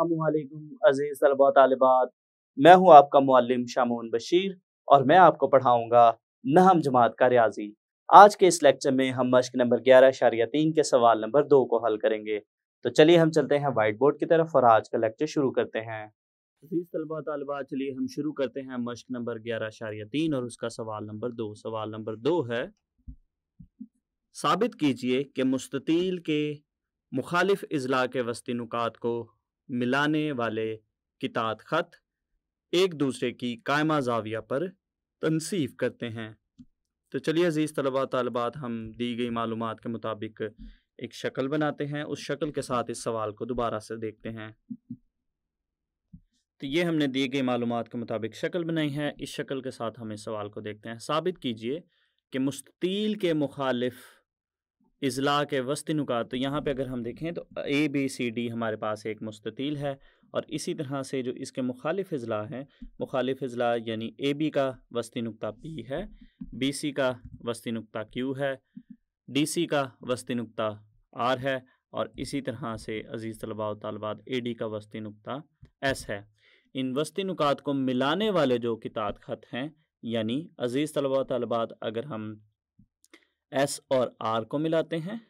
अस्सलाम अज़ीज़ तलबा तलबात मैं हूं आपका मुअल्लिम शामून बशीर और मैं आपको पढ़ाऊंगा नहम जमात का रियाजी आज के इस लेक्चर में हम मश्क नंबर ग्यारह शारिया तीन के सवाल नंबर दो को हल करेंगे तो चलिए हम चलते हैं वाइट बोर्ड की तरफ और आज का लेक्चर शुरू करते हैं अजीज़ तलबा तलबा चलिए हम शुरू करते हैं मश्क नंबर ग्यारह शारिया तीन और उसका सवाल नंबर दो सवाल नंबर दो है साबित कीजिए कि मुस्ततील के मुखालिफ अजला के वस्ती नुकात को मिलाने वाले कितात ख़त एक दूसरे की कायमा जाविया पर तनसीफ करते हैं तो चलिए अज़ीज़ तलबा तलबात हम दी गई मालूम के मुताबिक एक शक्ल बनाते हैं उस शक्ल के साथ इस सवाल को दोबारा से देखते हैं तो ये हमने दी गई मालूम के मुताबिक शक्ल बनाई है इस शक्ल के साथ हम इस सवाल को देखते हैं साबित कीजिए कि मुस्तील के मुखालिफ अजला के वस्ती नुकात तो यहाँ पे अगर हम देखें तो ए बी सी डी हमारे पास एक मुस्ततील है और इसी तरह से जो इसके मुखालिफ अजला हैं मुखालिफ अजला यानी ए बी का वस्ती नुकता पी है बी सी का वस्ती नुकता क्यू है डी सी का वस्ती नुकता आर है और इसी तरह से अज़ीज़ तलबा तलबात ए डी का वस्ती नुकता एस है इन वस्ती नुकात को मिलाने वाले जो किताब खत हैं यानी अज़ीज़ तलबा तलबात अगर हम एस और आर को मिलाते हैं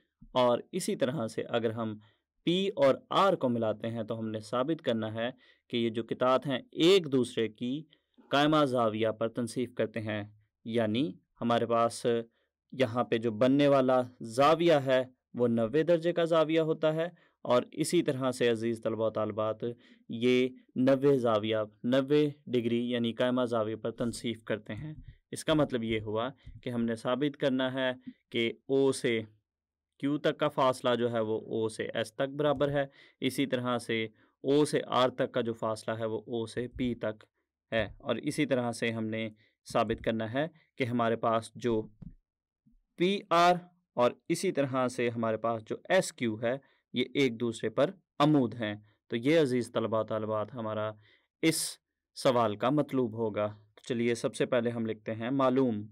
और इसी तरह से अगर हम पी और आर को मिलाते हैं तो हमने साबित करना है कि ये जो कितात हैं एक दूसरे की कायमा जाविया पर तनसीफ करते हैं यानी हमारे पास यहाँ पे जो बनने वाला जाविया है वो नबे दर्जे का जाविया होता है और इसी तरह से अज़ीज़ तलबा तलबात ये नबे जाविया नबे डिग्री यानी कायमा जाविया पर तनसीफ करते हैं इसका मतलब ये हुआ कि हमने साबित करना है कि ओ से क्यू तक का फासला जो है वो ओ से एस तक बराबर है इसी तरह से ओ से आर तक का जो फासला है वो ओ से पी तक है और इसी तरह से हमने साबित करना है कि हमारे पास जो पी आर और इसी तरह से हमारे पास जो एस क्यू है ये एक दूसरे पर अमूद हैं तो ये अज़ीज़ तलबा तलबात हमारा इस सवाल का मतलूब होगा चलिए सबसे पहले हम लिखते हैं मालूम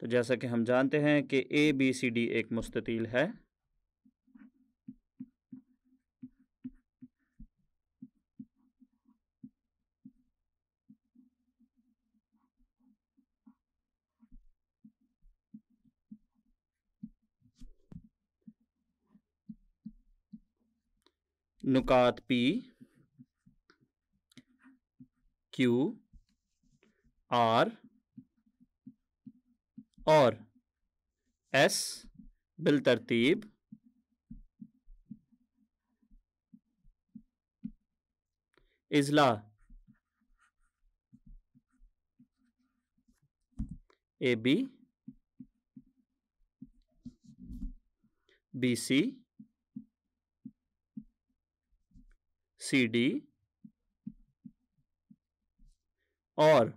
तो जैसा कि हम जानते हैं कि ए बी सी डी एक मुस्ततील है नुकात पी क्यू आर और एस बिलतरतीब इजला A B B C C D और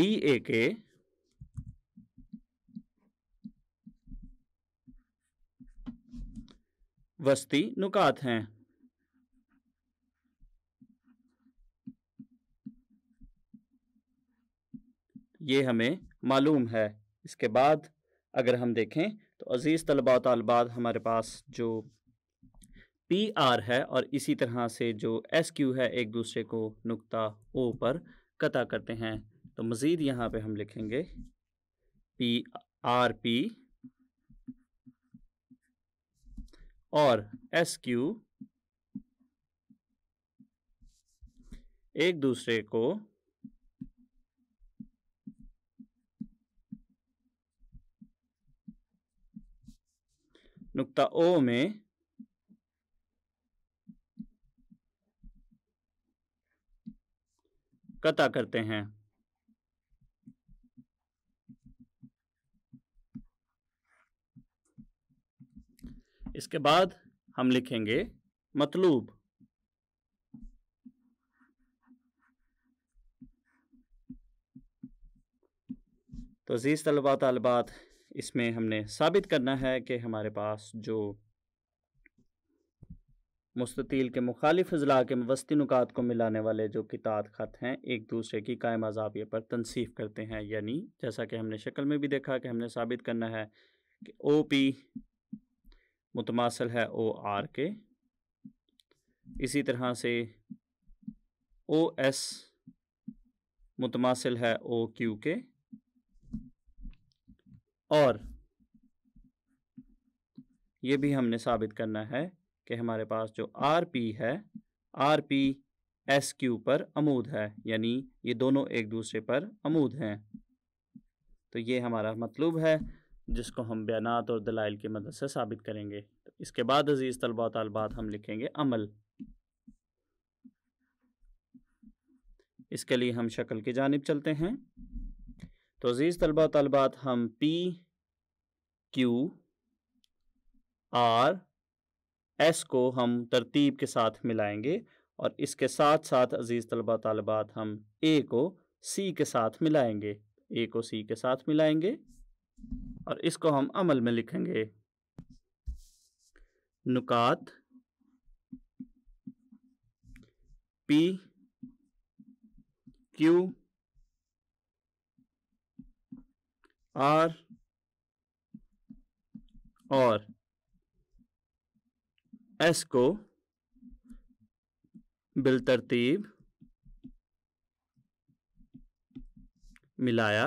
डी ए के वस्ती नुकात हैं ये हमें मालूम है इसके बाद अगर हम देखें तो अज़ीज़ तलबा तलबात हमारे पास जो पी आर है और इसी तरह से जो एस क्यू है एक दूसरे को नुक्ता ओ पर कता करते हैं तो मज़ीद यहाँ पे हम लिखेंगे पी आर पी और एस क्यू एक दूसरे को नुक्ता ओ में कता करते हैं इसके बाद हम लिखेंगे मतलूब तो अज़ीज़ तलबा तलबात इसमें हमने साबित करना है कि हमारे पास जो मुस्ततील के मुखालिफ अजला के वस्ती नुकात को मिलाने वाले जो कितात ख़त हैं एक दूसरे की कायम अजाबी पर तनसीफ़ करते हैं यानी जैसा कि हमने शक्ल में भी देखा कि हमने साबित करना है कि ओ पी मुतमासल है ओ आर के इसी तरह से ओ एस मुतमासिल है ओ क्यू के और ये भी हमने साबित करना है कि हमारे पास जो आर पी है आर पी एस क्यू पर अमूद है यानी ये दोनों एक दूसरे पर अमूद हैं तो ये हमारा मतलूब है जिसको हम बयानात और दलाइल की मदद से साबित करेंगे तो इसके बाद अजीज़ तलबा तलबात हम लिखेंगे अमल इसके लिए हम शक्ल की जानब चलते हैं तो अजीज़ तलबा तलबात हम पी क्यू आर एस को हम तरतीब के साथ मिलाएंगे और इसके साथ साथ अज़ीज़ तलबा तलबात हम ए को सी के साथ मिलाएंगे ए को सी के साथ मिलाएंगे और इसको हम अमल में लिखेंगे नुकात पी क्यू आर और एस को बिलतरतीब मिलाया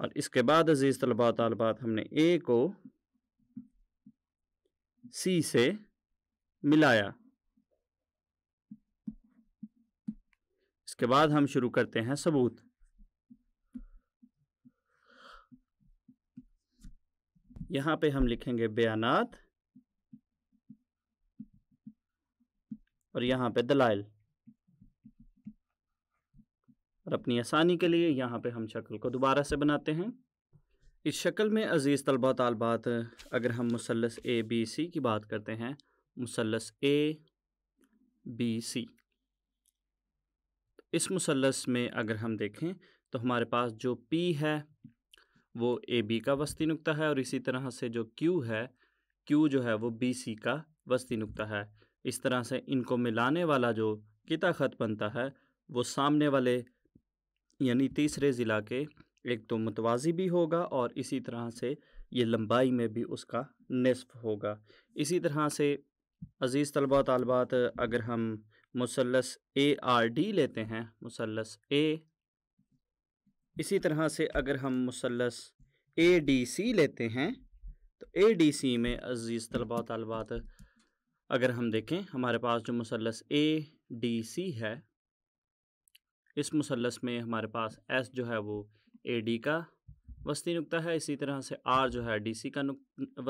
और इसके बाद अजीज़ तलबा तलबात हमने ए को सी से मिलाया इसके बाद हम शुरू करते हैं सबूत यहां पे हम लिखेंगे बयानात और यहां पे दलाइल और अपनी आसानी के लिए यहां पे हम शक्ल को दोबारा से बनाते हैं इस शक्ल में अज़ीज़ तलबा तलबात अगर हम मुसलस ए बी सी की बात करते हैं मुसलस ए बी सी इस मुसलस में अगर हम देखें तो हमारे पास जो पी है वो ए बी का वस्ती नुकता है और इसी तरह से जो क्यू है क्यू जो है वो बी सी का वस्ती नुकता है इस तरह से इनको मिलाने वाला जो किता ख़त बनता है वो सामने वाले यानी तीसरे ज़िला के एक तो मुतवाजी भी होगा और इसी तरह से ये लंबाई में भी उसका नसफ़ होगा इसी तरह से अज़ीज़ तलबा तलबात अगर हम मुसलस ए आर डी लेते हैं मुसलस ए इसी तरह से अगर हम मुसलस ए डी सी लेते हैं तो ए डी सी में अजीज़ तलबा तलबात अगर हम देखें हमारे पास जो मुसलस ए डी सी है इस मुसलस में हमारे पास एस जो है वो ए डी का वस्ती नुकता है इसी तरह से आर जो है डी सी का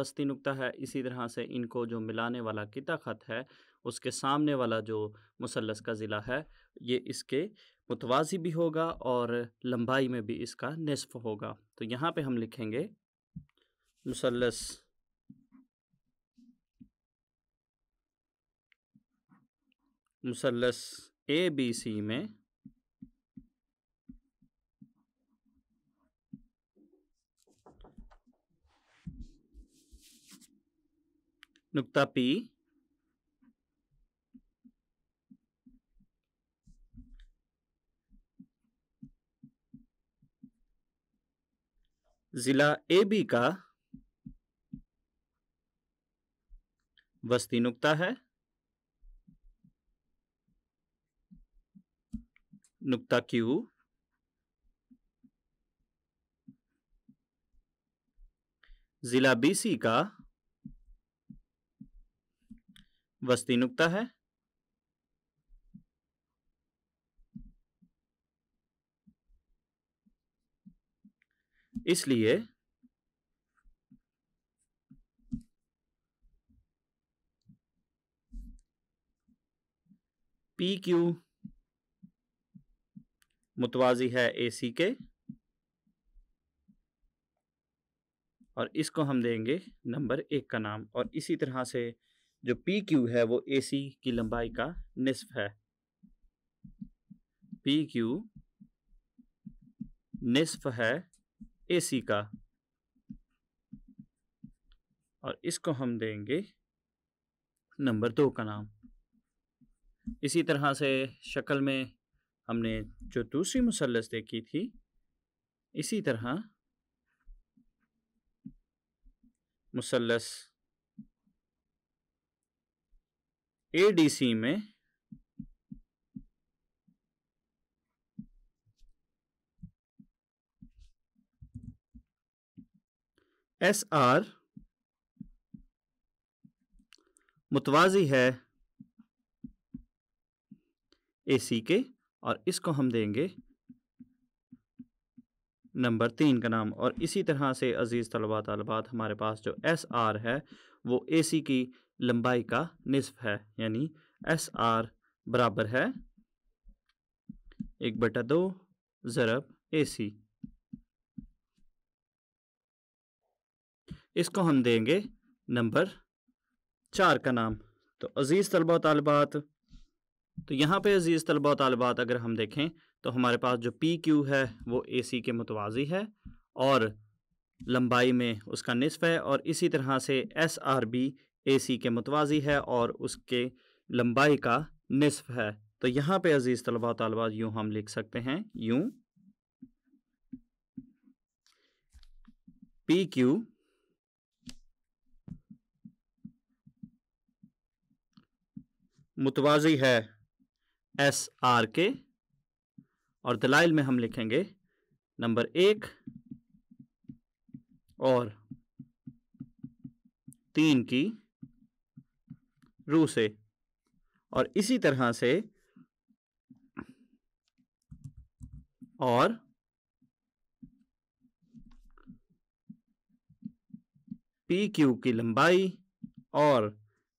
वस्ती नुकता है इसी तरह से इनको जो मिलाने वाला किता खत है उसके सामने वाला जो मुसलस का ज़िला है ये इसके मुतवाजी भी होगा और लंबाई में भी इसका नसफ़ होगा तो यहाँ पे हम लिखेंगे मुसलस मुसलस ए बी सी में नुक्ता पी जिला ए बी का वस्ती नुकता है नुकता क्यू जिला बी सी का वस्ती नुकता है इसलिए पी क्यू मुतवाजी है ए सी के और इसको हम देंगे नंबर एक का नाम और इसी तरह से जो पी क्यू है वो ए सी की लंबाई का निस्फ है पी क्यू निस्फ है AC का और इसको हम देंगे नंबर दो का नाम इसी तरह से शक्ल में हमने जो दूसरी मुसलस देखी थी इसी तरह मुसलस ए डी सी में एस आर मुतवाजी है ए सी के और इसको हम देंगे नंबर तीन का नाम और इसी तरह से अज़ीज़ तलबा तलबात हमारे पास जो एस आर है वो ए सी की लंबाई का निसफ है यानी एस आर बराबर है एक बटा दो ज़रब ए सी इसको हम देंगे नंबर चार का नाम तो अज़ीज़ तलबा तलबात तो यहाँ पे अज़ीज़ तलबा तलबात अगर हम देखें तो हमारे पास जो पी क्यू है वो ए सी के मुतवाजी है और लंबाई में उसका नसफ़ है और इसी तरह से S R B A C के मुतवाजी है और उसके लंबाई का नसफ़ है तो यहाँ पे अज़ीज़ तलबा तलबा यूँ हम लिख सकते हैं यूँ पी क्यू मुतवाजी है एस आर के और दलाइल में हम लिखेंगे नंबर एक और तीन की रू से और इसी तरह से और पी क्यू की लंबाई और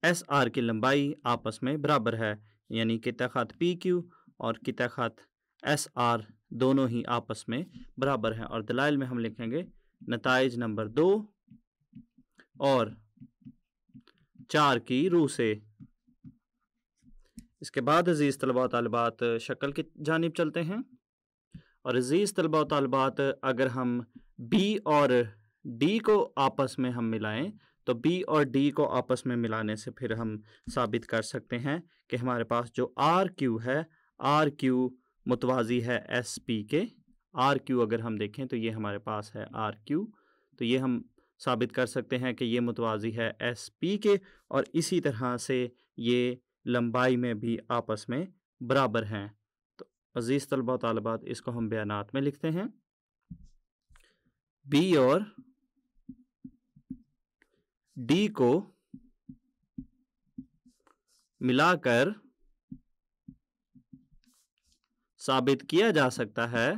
एस आर की लंबाई आपस में बराबर है यानी कि तखात पी क्यू और कि तखात एस आर दोनों ही आपस में बराबर है और दलाइल में हम लिखेंगे नतज नंबर दो और चार की रू से इसके बाद अजीज़ तलबा तलबात शक्ल की जानब चलते हैं और अजीज़ तलबा तलबात अगर हम बी और डी को आपस में हम मिलाएं तो बी और डी को आपस में मिलाने से फिर हम साबित कर सकते हैं कि हमारे पास जो आर क्यू है आर क्यू मुतवाजी है एस पी के आर क्यू अगर हम देखें तो ये हमारे पास है आर क्यू तो ये हम साबित कर सकते हैं कि ये मुतवाजी है एस पी के और इसी तरह से ये लंबाई में भी आपस में बराबर हैं तो अज़ीज़ तलबा तलबात इसको हम बयानात में लिखते हैं बी और डी को मिलाकर साबित किया जा सकता है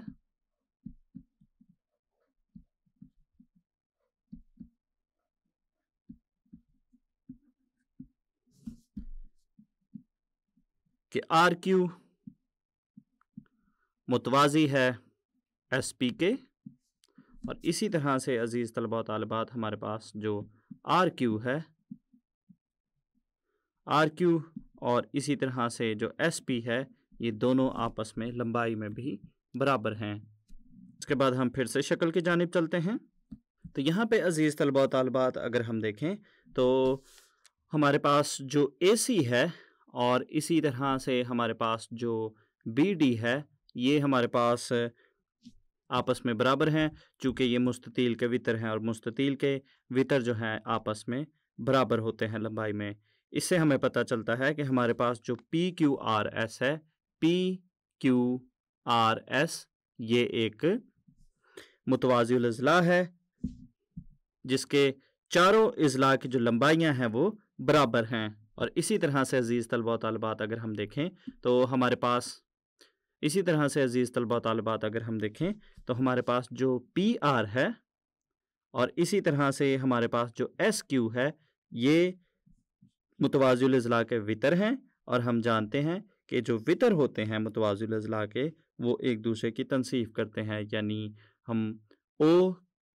कि आर क्यू मुतवाजी है एस पी के और इसी तरह से अज़ीज़ तलबा तलबात हमारे पास जो आर क्यू है आर क्यू और इसी तरह से जो एस पी है ये दोनों आपस में लंबाई में भी बराबर हैं इसके बाद हम फिर से शक्ल की जानब चलते हैं तो यहाँ पे अज़ीज़ तलबा तलबात अगर हम देखें तो हमारे पास जो ए सी है और इसी तरह से हमारे पास जो बी डी है ये हमारे पास आपस में बराबर हैं चूंकि ये मुस्ततील के वितर हैं और मुस्ततील के वितर जो हैं आपस में बराबर होते हैं लंबाई में इससे हमें पता चलता है कि हमारे पास जो पी क्यू आर एस है पी क्यू आर एस ये एक मुतवाजी अजला है जिसके चारों अजला की जो लंबाइयाँ हैं वो बराबर हैं और इसी तरह से अजीज़ तलबा तलबात अगर हम देखें तो हमारे पास इसी तरह से अज़ीज़ तलबा तलबात अगर हम देखें तो हमारे पास जो पी आर है और इसी तरह से हमारे पास जो एस क्यू है ये अजला के वितर हैं और हम जानते हैं कि जो वितर होते हैं अजला के वो एक दूसरे की तनसीफ करते हैं यानी हम ओ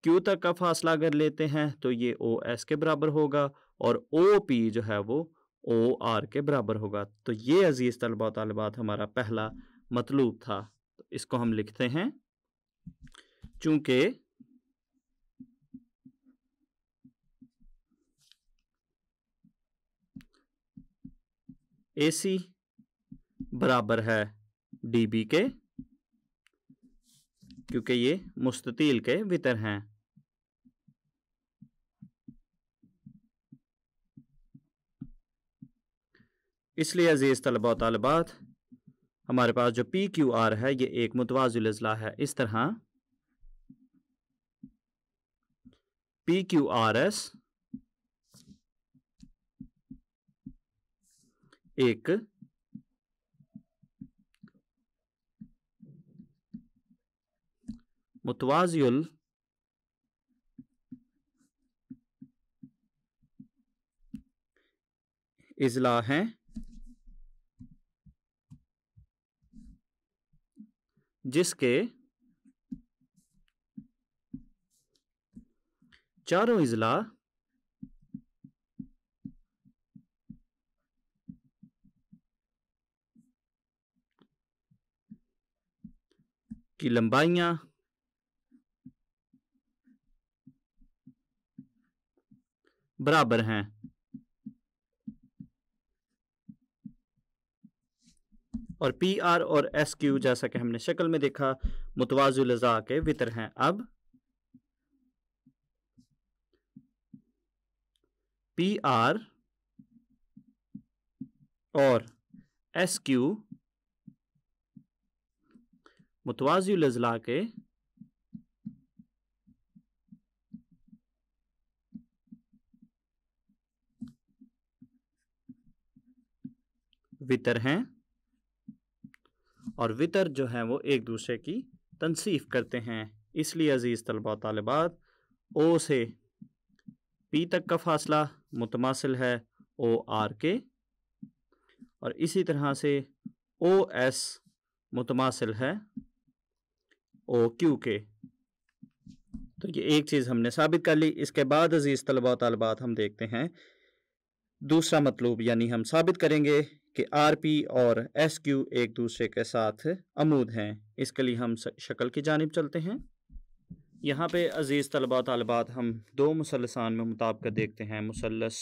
क्यू तक का फासला अगर लेते हैं तो ये ओ एस के बराबर होगा और ओ पी जो है वो ओ आर के बराबर होगा तो ये अज़ीज़ तलबा तलबात हमारा पहला मतलूब था तो इसको हम लिखते हैं चूंकि ए सी बराबर है डी बी के क्योंकि ये मुस्ततील के वितर हैं इसलिए अजीज़ तलबा तलबात हमारे पास जो पी क्यू आर है ये एक मुतवाजुल अजला है इस तरह पी क्यू आर एस एक मुतवाजुल इजला है जिसके चारों इजला की लंबाइयां बराबर हैं और पी आर और एस क्यू जैसा कि हमने शक्ल में देखा मुतवाजुलजा के वितर हैं अब पी आर और एस क्यू मुतवाजुलजला के वितर हैं और वितर जो हैं वो एक दूसरे की तनसीफ करते हैं इसलिए अज़ीज़ तलबा तलबात ओ से पी तक का फासला मुतमासिल है ओ आर के और इसी तरह से ओ एस मुतमासिल है ओ क्यू के तो ये एक चीज़ हमने साबित कर ली इसके बाद अज़ीज़ तलबा तलबात हम देखते हैं दूसरा मतलूब यानी हम साबित करेंगे कि पी और क्यू एक दूसरे के साथ अमूद हैं इसके लिए हम शक्ल की जानब चलते हैं यहाँ पे अज़ीज़ तलबा तलबात हम दो मुसलसान में मुताबकत देखते हैं मुसलस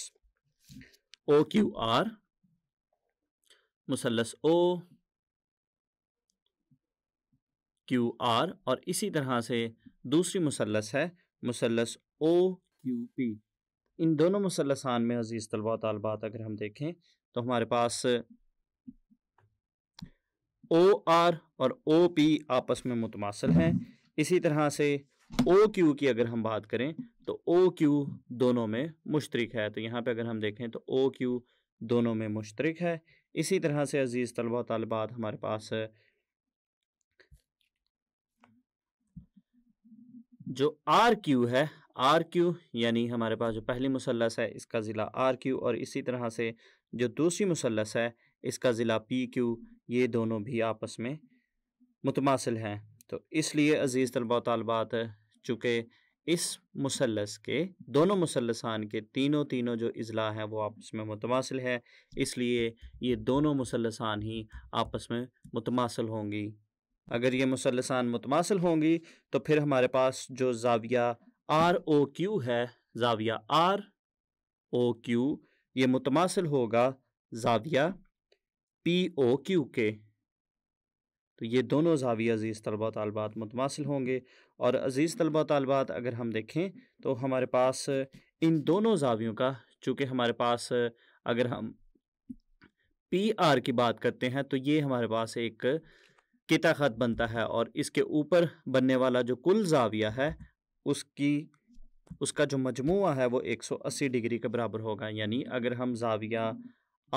ओ क्यू आर मुसलस ओ क्यू आर और इसी तरह से दूसरी मुसलस है मुसलस ओ क्यू पी इन दोनों मुसलसान में अज़ीज़ तलबा तलबात अगर हम देखें तो हमारे पास ओ आर और ओ पी आपस में मुतमासल हैं इसी तरह से ओ क्यू की अगर हम बात करें तो ओ क्यू दोनों में मुश्तरक है तो यहाँ पे अगर हम देखें तो ओ क्यू दोनों में मुश्तरक है इसी तरह से अजीज़ तलबा तलबात हमारे पास जो आर क्यू है आर क्यू यानी हमारे पास जो पहली मुसलस है इसका ज़िला आर क्यू और इसी तरह से जो दूसरी मुसलस है इसका ज़िला पी क्यू ये दोनों भी आपस में मुतमासिल हैं तो इसलिए अज़ीज़ तलबा तलबात चूँकि इस मुसलस के दोनों मुसलसान के तीनों तीनों जो अजला हैं वो आपस में मुतमासिल है इसलिए ये दोनों मुसलसान ही आपस में मुतमासिल होंगी अगर ये मुसलसान मुतमासिल होंगी तो फिर हमारे पास जो जाविया आर ओ क्यू है जाविया आर ओ क्यू ये मुतमासिल होगा जाविया पी ओ क्यू के तो ये दोनों जाविया अज़ीज़ तलबा तलबात मुतमासिल होंगे और अज़ीज़ तलबा तलबात अगर हम देखें तो हमारे पास इन दोनों जावियों का चूँकि हमारे पास अगर हम पी आर की बात करते हैं तो ये हमारे पास एक किता खत बनता है और इसके ऊपर बनने वाला जो कुल जाविया है उसकी उसका जो मजमू है वो 180 डिग्री के बराबर होगा यानी अगर हम जाविया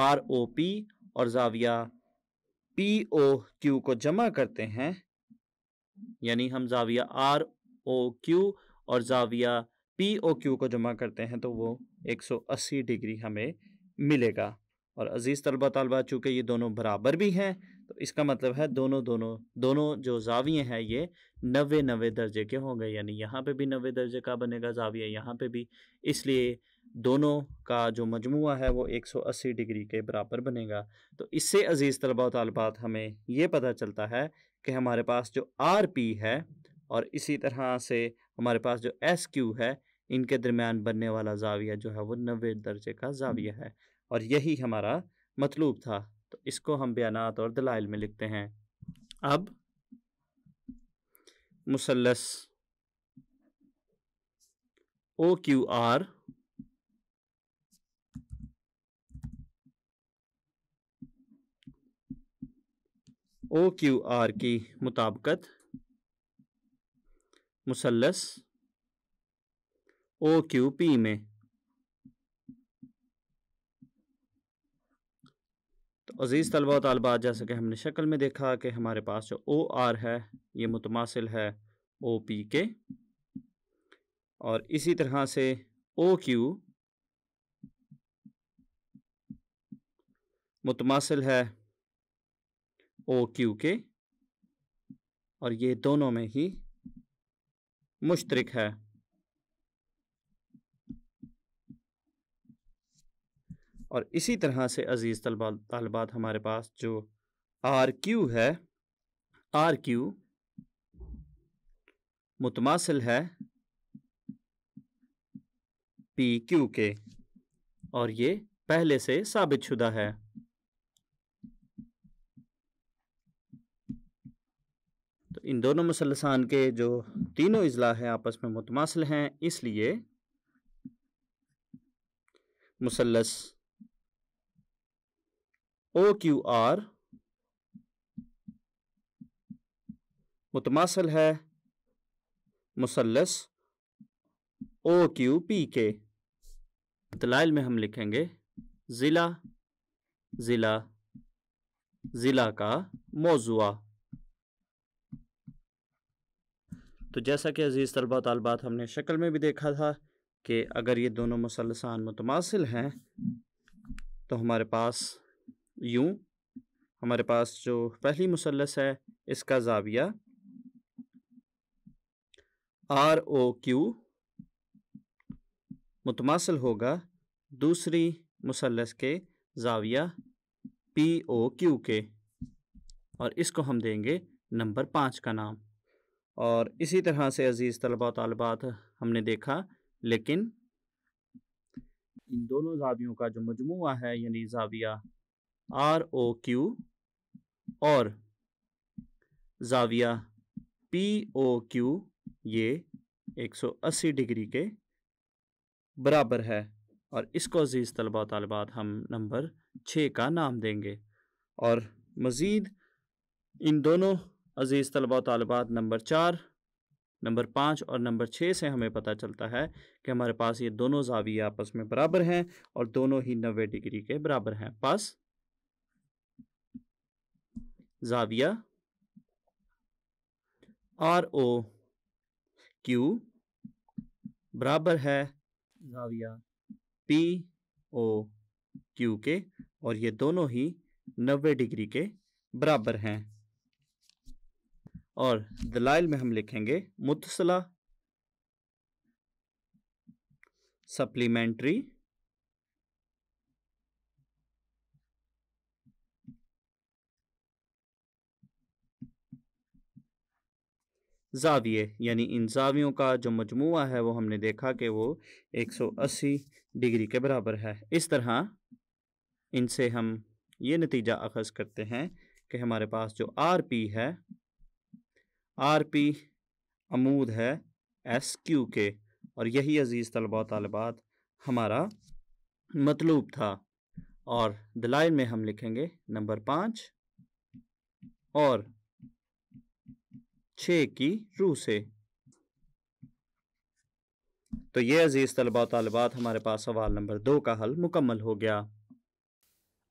आर ओ पी और जाविया पी ओ क्यू को जमा करते हैं यानी हम जाविया आर ओ क्यू और जाविया पी ओ क्यू को जमा करते हैं तो वो 180 डिग्री हमें मिलेगा और अज़ीज़ तलबा तलबा चूँकि ये दोनों बराबर भी हैं तो इसका मतलब है दोनों दोनों दोनों जो जाविये हैं ये नवे नवे दर्जे के होंगे यानी यहाँ पे भी नवे दर्जे का बनेगा जाविया यहाँ पे भी इसलिए दोनों का जो मजमु है वो 180 डिग्री के बराबर बनेगा तो इससे अज़ीज़ तलबा तलबात हमें ये पता चलता है कि हमारे पास जो आर पी है और इसी तरह से हमारे पास जो एस क्यू है इनके दरमियान बनने वाला जाविया जो है वो नवे दर्जे का जाविया है और यही हमारा मतलूब था तो इसको हम बयान और दलाइल में लिखते हैं अब मुसलस O Q R O Q R की मुताबकत मुसलस ओ क्यू पी में तो अज़ीज़ तलबा तलबा जैसे कि हमने शक्ल में देखा कि हमारे पास जो ओ आर है ये मुतमासिल है ओ पी के और इसी तरह से ओ क्यू मुतमासिल है ओ क्यू के और ये दोनों में ही मुश्तरक है और इसी तरह से अज़ीज़ तलबा तलबात हमारे पास जो आर क्यू है आर क्यू मुतमासिल है पी क्यू के और ये पहले से साबित शुदा है तो इन दोनों मुसलसान के जो तीनों अजला हैं आपस में मुतमासिल हैं इसलिए मुसलस ओ क्यू आर मुतमासल है मुसलस ओ क्यू पी के दलाइल में हम लिखेंगे ज़िला ज़िला ज़िला का मौजुआ तो जैसा कि अज़ीज़ तलबा तलबात हमने शक्ल में भी देखा था कि अगर ये दोनों मुसलसान मुतमासिल हैं तो हमारे पास यूं हमारे पास जो पहली मुसलस है इसका जाविया आर ओ क्यू मुतमासल होगा दूसरी मुसलस के जाविया पी ओ क्यू के और इसको हम देंगे नंबर पाँच का नाम और इसी तरह से अज़ीज़ तलबा तलबात हमने देखा लेकिन इन दोनों जावियों का जो मजमू है यानी जाविया आर ओ क्यू और जाविया पी ओ क्यू ये 180 डिग्री के बराबर है और इसको अजीज़ तलबा तलबात हम नंबर छः का नाम देंगे और मज़ीद इन दोनों अजीज़ तलबा तलबात नंबर चार नंबर पाँच और नंबर छः से हमें पता चलता है कि हमारे पास ये दोनों जाविया आपस में बराबर हैं और दोनों ही नबे डिग्री के बराबर हैं पास जाविया आर ओ क्यू बराबर है जाविया पी ओ क्यू के और ये दोनों ही नब्बे डिग्री के बराबर हैं और दलाइल में हम लिखेंगे मुतसला सप्लीमेंट्री जाविये यानी इन जावियों का जो मजमू है वो हमने देखा कि वो 180 डिग्री के बराबर है इस तरह इनसे हम ये नतीजा अखज़ करते हैं कि हमारे पास जो आर पी है आर पी अमूद है एस क्यू के और यही अज़ीज़ तलबा तलबात हमारा मतलूब था और दलाइल में हम लिखेंगे नंबर पाँच और छः की रू से तो ये अज़ीज़ तलबा तलबात हमारे पास सवाल नंबर दो का हल मुकम्मल हो गया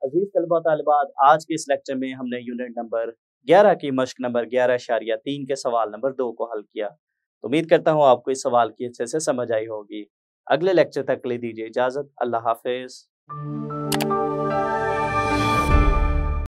अजीज़ तलबा तलबात आज के इस लेक्चर में हमने यूनिट नंबर ग्यारह की मश्क नंबर ग्यारह शारिया तीन के सवाल नंबर दो को हल किया तो उम्मीद करता हूँ आपको इस सवाल की अच्छे से समझ आई होगी अगले लेक्चर तक ले दीजिए इजाज़त अल्लाह हाफिज़